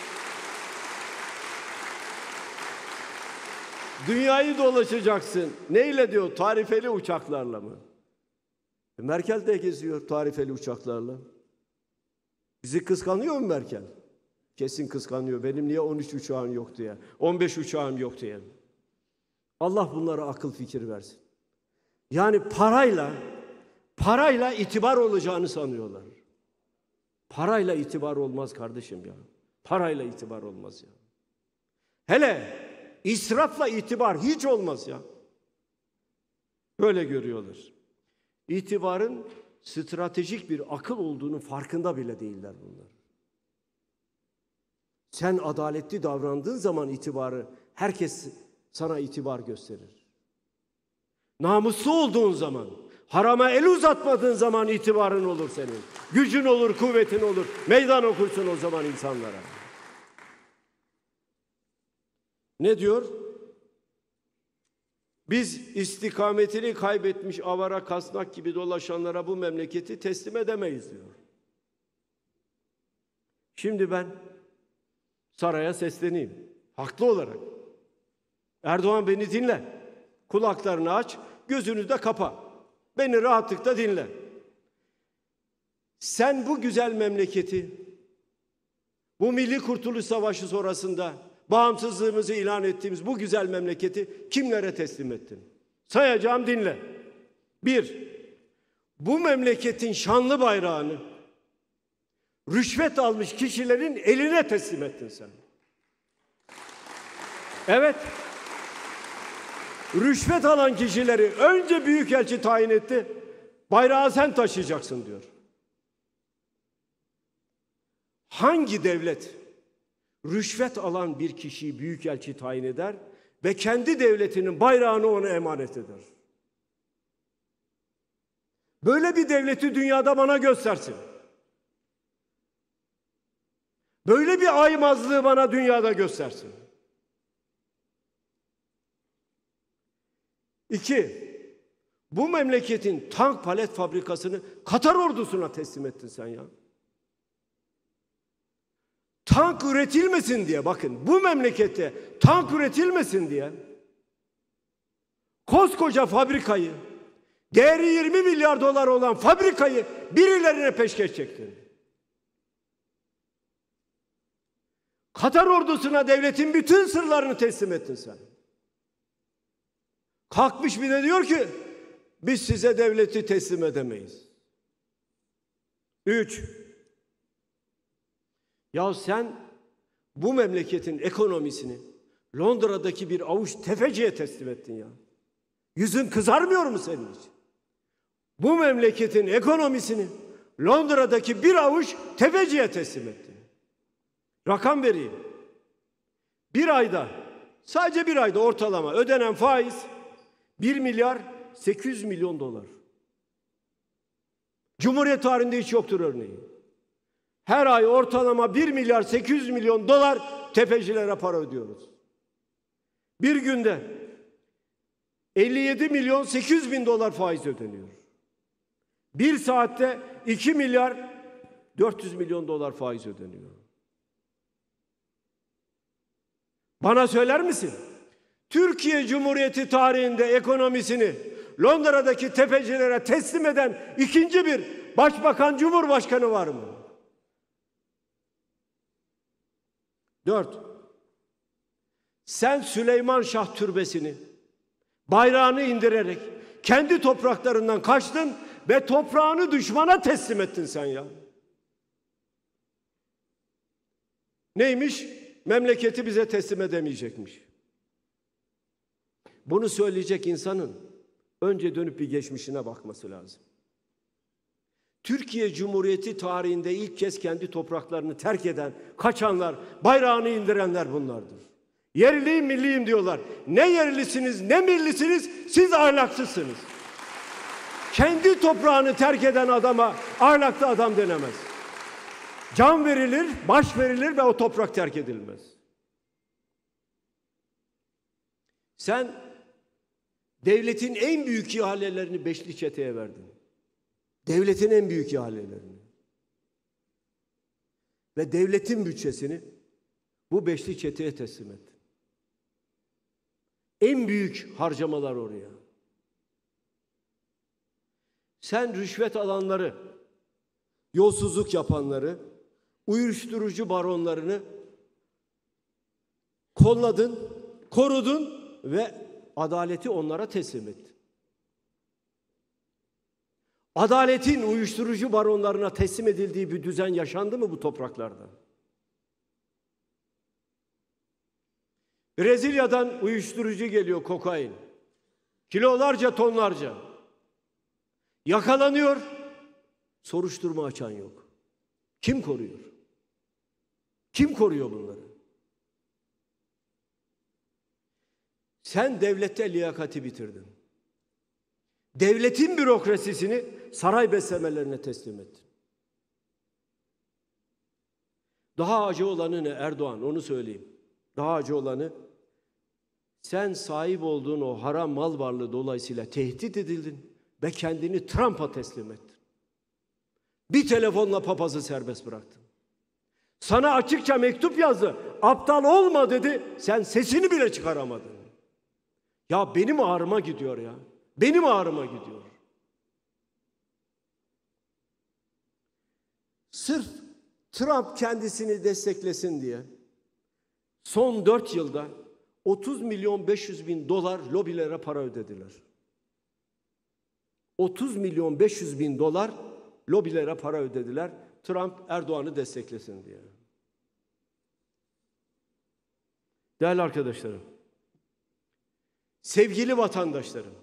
Dünyayı dolaşacaksın. Neyle diyor? Tarifeli uçaklarla mı? E Merkel de geziyor tarifeli uçaklarla. Bizi kıskanıyor mu Merkel? Kesin kıskanıyor. Benim niye 13 uçağım yok diye, 15 uçağım yok diye. Allah bunlara akıl fikir versin. Yani parayla parayla itibar olacağını sanıyorlar. Parayla itibar olmaz kardeşim ya. Parayla itibar olmaz ya. Hele israfla itibar hiç olmaz ya. Böyle görüyorlar. İtibarın stratejik bir akıl olduğunu farkında bile değiller bunlar. Sen adaletli davrandığın zaman itibarı herkes sana itibar gösterir. Namuslu olduğun zaman Harama el uzatmadığın zaman itibarın olur senin. Gücün olur, kuvvetin olur. Meydan okursun o zaman insanlara. Ne diyor? Biz istikametini kaybetmiş avara kasnak gibi dolaşanlara bu memleketi teslim edemeyiz diyor. Şimdi ben saraya sesleneyim. Haklı olarak. Erdoğan beni dinle. Kulaklarını aç, gözünü de kapa. Beni rahatlıkla dinle. Sen bu güzel memleketi bu milli kurtuluş savaşı sonrasında bağımsızlığımızı ilan ettiğimiz bu güzel memleketi kimlere teslim ettin? Sayacağım dinle. Bir, bu memleketin şanlı bayrağını rüşvet almış kişilerin eline teslim ettin sen. Evet rüşvet alan kişileri önce büyükelçi tayin etti. Bayrağı sen taşıyacaksın diyor. Hangi devlet rüşvet alan bir kişiyi büyükelçi tayin eder ve kendi devletinin bayrağını ona emanet eder? Böyle bir devleti dünyada bana göstersin. Böyle bir aymazlığı bana dünyada göstersin. İki, bu memleketin tank palet fabrikasını Katar ordusuna teslim ettin sen ya. Tank üretilmesin diye bakın bu memlekette tank üretilmesin diye koskoca fabrikayı değeri 20 milyar dolar olan fabrikayı birilerine peşkeş çektin. Katar ordusuna devletin bütün sırlarını teslim ettin sen. Kalkmış bir de diyor ki biz size devleti teslim edemeyiz. Üç, ya sen bu memleketin ekonomisini Londra'daki bir avuç tefeciye teslim ettin ya. Yüzün kızarmıyor mu senin için? Bu memleketin ekonomisini Londra'daki bir avuç tefeciye teslim ettin. Rakam vereyim. Bir ayda, sadece bir ayda ortalama ödenen faiz 1 milyar 800 milyon dolar. Cumhuriyet tarihinde hiç yoktur örneği. Her ay ortalama 1 milyar 800 milyon dolar tefecilere para ödüyoruz. Bir günde 57 milyon 800 bin dolar faiz ödeniyor. Bir saatte 2 milyar 400 milyon dolar faiz ödeniyor. Bana söyler misin? Türkiye Cumhuriyeti tarihinde ekonomisini Londra'daki tepecilere teslim eden ikinci bir başbakan cumhurbaşkanı var mı? Dört. Sen Süleyman Şah Türbesi'ni bayrağını indirerek kendi topraklarından kaçtın ve toprağını düşmana teslim ettin sen ya. Neymiş? Memleketi bize teslim edemeyecekmiş. Bunu söyleyecek insanın önce dönüp bir geçmişine bakması lazım. Türkiye Cumhuriyeti tarihinde ilk kez kendi topraklarını terk eden, kaçanlar, bayrağını indirenler bunlardır. Yerliyim, milliyim diyorlar. Ne yerlisiniz, ne millisiniz, siz ahlaksızsınız. Kendi toprağını terk eden adama ahlaklı adam denemez. Can verilir, baş verilir ve o toprak terk edilmez. Sen Devletin en büyük ihalelerini beşli çeteye verdin. Devletin en büyük ihalelerini. Ve devletin bütçesini bu beşli çeteye teslim ettin. En büyük harcamalar oraya. Sen rüşvet alanları, yolsuzluk yapanları, uyuşturucu baronlarını kolladın, korudun ve adaleti onlara teslim etti. Adaletin uyuşturucu baronlarına teslim edildiği bir düzen yaşandı mı bu topraklarda? Brezilya'dan uyuşturucu geliyor kokain. Kilolarca tonlarca. Yakalanıyor. Soruşturma açan yok. Kim koruyor? Kim koruyor bunları? Sen devlette liyakati bitirdin. Devletin bürokrasisini saray beslemelerine teslim ettin. Daha acı olanı ne Erdoğan onu söyleyeyim. Daha acı olanı sen sahip olduğun o haram mal varlığı dolayısıyla tehdit edildin ve kendini Trump'a teslim ettin. Bir telefonla papazı serbest bıraktın. Sana açıkça mektup yazdı. Aptal olma dedi. Sen sesini bile çıkaramadın. Ya benim ağrıma gidiyor ya. Benim ağrıma gidiyor. Sırf Trump kendisini desteklesin diye son 4 yılda 30 milyon 500 bin dolar lobilere para ödediler. 30 milyon 500 bin dolar lobilere para ödediler. Trump Erdoğan'ı desteklesin diye. Değerli arkadaşlarım, Sevgili vatandaşlarım,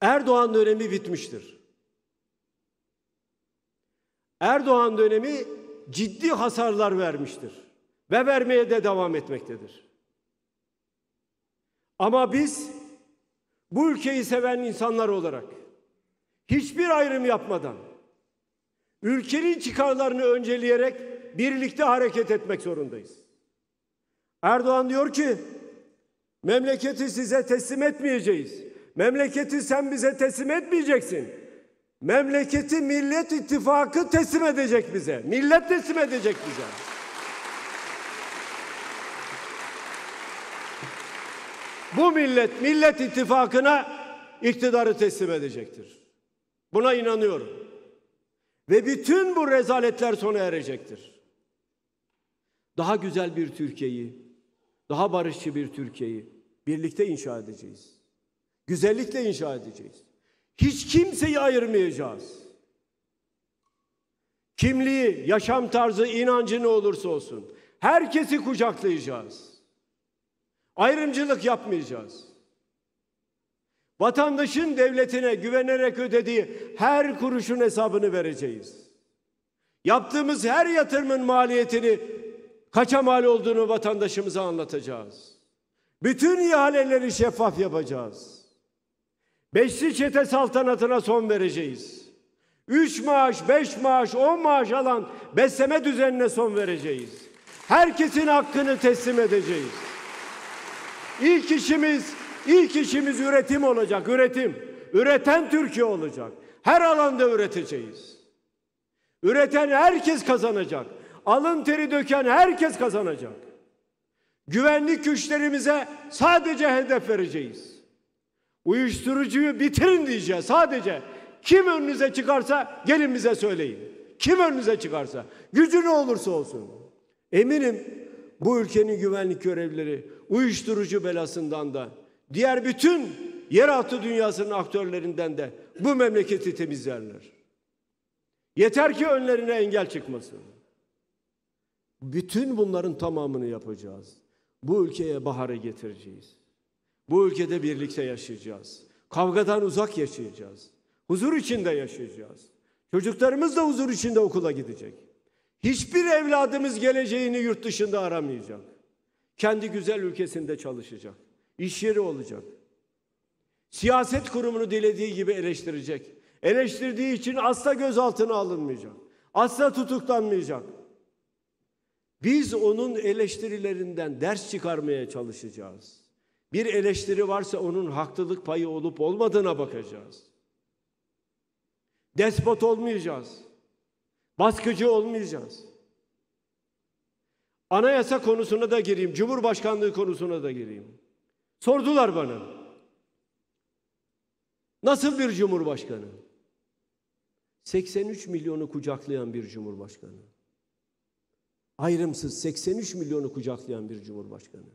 Erdoğan dönemi bitmiştir. Erdoğan dönemi ciddi hasarlar vermiştir ve vermeye de devam etmektedir. Ama biz bu ülkeyi seven insanlar olarak hiçbir ayrım yapmadan ülkenin çıkarlarını önceleyerek birlikte hareket etmek zorundayız. Erdoğan diyor ki Memleketi size teslim etmeyeceğiz. Memleketi sen bize teslim etmeyeceksin. Memleketi Millet İttifakı teslim edecek bize. Millet teslim edecek bize. Bu millet Millet İttifakı'na iktidarı teslim edecektir. Buna inanıyorum. Ve bütün bu rezaletler sona erecektir. Daha güzel bir Türkiye'yi, daha barışçı bir Türkiye'yi, Birlikte inşa edeceğiz. Güzellikle inşa edeceğiz. Hiç kimseyi ayırmayacağız. Kimliği, yaşam tarzı, inancı ne olursa olsun. Herkesi kucaklayacağız. Ayrımcılık yapmayacağız. Vatandaşın devletine güvenerek ödediği her kuruşun hesabını vereceğiz. Yaptığımız her yatırımın maliyetini kaça mal olduğunu vatandaşımıza anlatacağız. Bütün ihaleleri şeffaf yapacağız. Beşli çete saltanatına son vereceğiz. Üç maaş, beş maaş, on maaş alan besleme düzenine son vereceğiz. Herkesin hakkını teslim edeceğiz. İlk işimiz, ilk işimiz üretim olacak, üretim. Üreten Türkiye olacak. Her alanda üreteceğiz. Üreten herkes kazanacak. Alın teri döken herkes kazanacak. Güvenlik güçlerimize sadece hedef vereceğiz. Uyuşturucuyu bitirin diyeceğiz sadece. Kim önünüze çıkarsa gelin bize söyleyin. Kim önünüze çıkarsa. Gücü ne olursa olsun. Eminim bu ülkenin güvenlik görevlileri uyuşturucu belasından da diğer bütün yeraltı dünyasının aktörlerinden de bu memleketi temizlerler. Yeter ki önlerine engel çıkmasın. Bütün bunların tamamını yapacağız. Bu ülkeye baharı getireceğiz. Bu ülkede birlikte yaşayacağız. Kavgadan uzak yaşayacağız. Huzur içinde yaşayacağız. Çocuklarımız da huzur içinde okula gidecek. Hiçbir evladımız geleceğini yurt dışında aramayacak. Kendi güzel ülkesinde çalışacak. İş yeri olacak. Siyaset kurumunu dilediği gibi eleştirecek. Eleştirdiği için asla gözaltına alınmayacak. Asla tutuklanmayacak. Biz onun eleştirilerinden ders çıkarmaya çalışacağız. Bir eleştiri varsa onun haklılık payı olup olmadığına bakacağız. Despot olmayacağız. Baskıcı olmayacağız. Anayasa konusuna da gireyim, Cumhurbaşkanlığı konusuna da gireyim. Sordular bana. Nasıl bir cumhurbaşkanı? 83 milyonu kucaklayan bir cumhurbaşkanı ayrımsız 83 milyonu kucaklayan bir cumhurbaşkanı.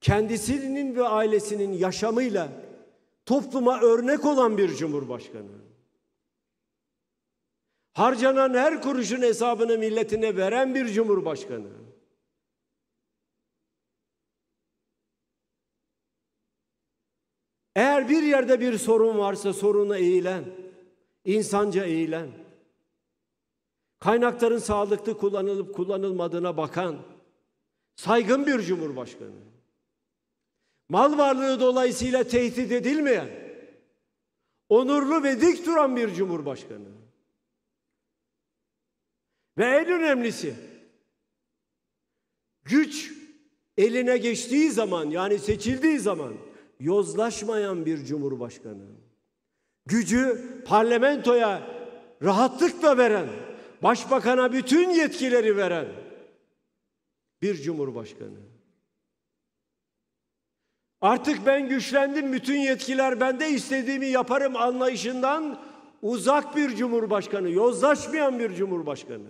Kendisinin ve ailesinin yaşamıyla topluma örnek olan bir cumhurbaşkanı. Harcanan her kuruşun hesabını milletine veren bir cumhurbaşkanı. Eğer bir yerde bir sorun varsa soruna eğilen, insanca eğilen, kaynakların sağlıklı kullanılıp kullanılmadığına bakan saygın bir cumhurbaşkanı. Mal varlığı dolayısıyla tehdit edilmeyen, onurlu ve dik duran bir cumhurbaşkanı. Ve en önemlisi güç eline geçtiği zaman yani seçildiği zaman yozlaşmayan bir cumhurbaşkanı. Gücü parlamentoya rahatlıkla veren başbakana bütün yetkileri veren bir cumhurbaşkanı. Artık ben güçlendim, bütün yetkiler bende istediğimi yaparım anlayışından uzak bir cumhurbaşkanı, yozlaşmayan bir cumhurbaşkanı.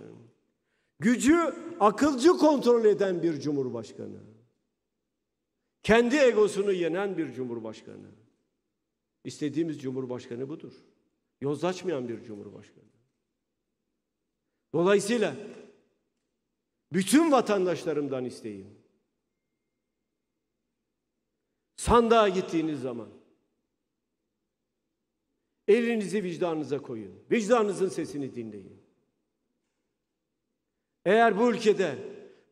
Gücü akılcı kontrol eden bir cumhurbaşkanı. Kendi egosunu yenen bir cumhurbaşkanı. İstediğimiz cumhurbaşkanı budur. Yozlaşmayan bir cumhurbaşkanı. Dolayısıyla bütün vatandaşlarımdan isteğim. Sandığa gittiğiniz zaman elinizi vicdanınıza koyun. Vicdanınızın sesini dinleyin. Eğer bu ülkede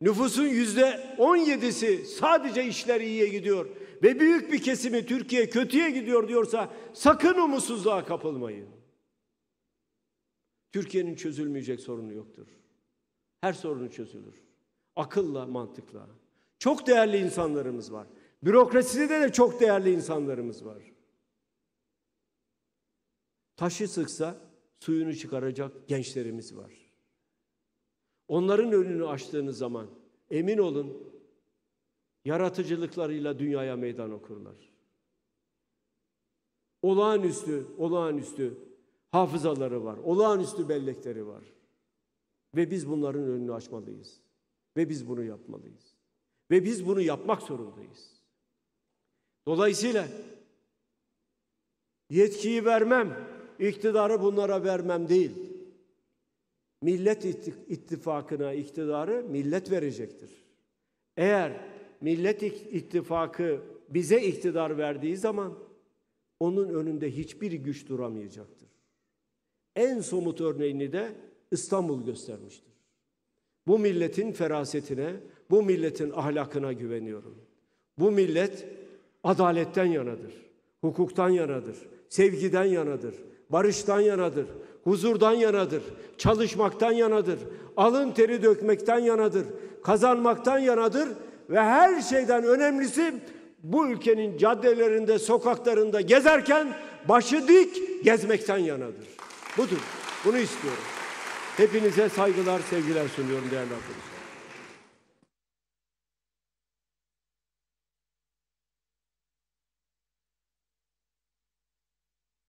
nüfusun yüzde on yedisi sadece işler iyiye gidiyor ve büyük bir kesimi Türkiye kötüye gidiyor diyorsa sakın umutsuzluğa kapılmayın. Türkiye'nin çözülmeyecek sorunu yoktur. Her sorunu çözülür. Akılla, mantıkla. Çok değerli insanlarımız var. Bürokraside de çok değerli insanlarımız var. Taşı sıksa suyunu çıkaracak gençlerimiz var. Onların önünü açtığınız zaman emin olun yaratıcılıklarıyla dünyaya meydan okurlar. Olağanüstü, olağanüstü hafızaları var, olağanüstü bellekleri var. Ve biz bunların önünü açmalıyız. Ve biz bunu yapmalıyız. Ve biz bunu yapmak zorundayız. Dolayısıyla yetkiyi vermem, iktidarı bunlara vermem değil. Millet ittifakına iktidarı millet verecektir. Eğer Millet ittifakı bize iktidar verdiği zaman onun önünde hiçbir güç duramayacaktır. En somut örneğini de İstanbul göstermiştir. Bu milletin ferasetine, bu milletin ahlakına güveniyorum. Bu millet adaletten yanadır, hukuktan yanadır, sevgiden yanadır, barıştan yanadır, huzurdan yanadır, çalışmaktan yanadır, alın teri dökmekten yanadır, kazanmaktan yanadır ve her şeyden önemlisi bu ülkenin caddelerinde, sokaklarında gezerken başı dik gezmekten yanadır. Budur. Bunu istiyorum. Hepinize saygılar, sevgiler sunuyorum değerli arkadaşlar.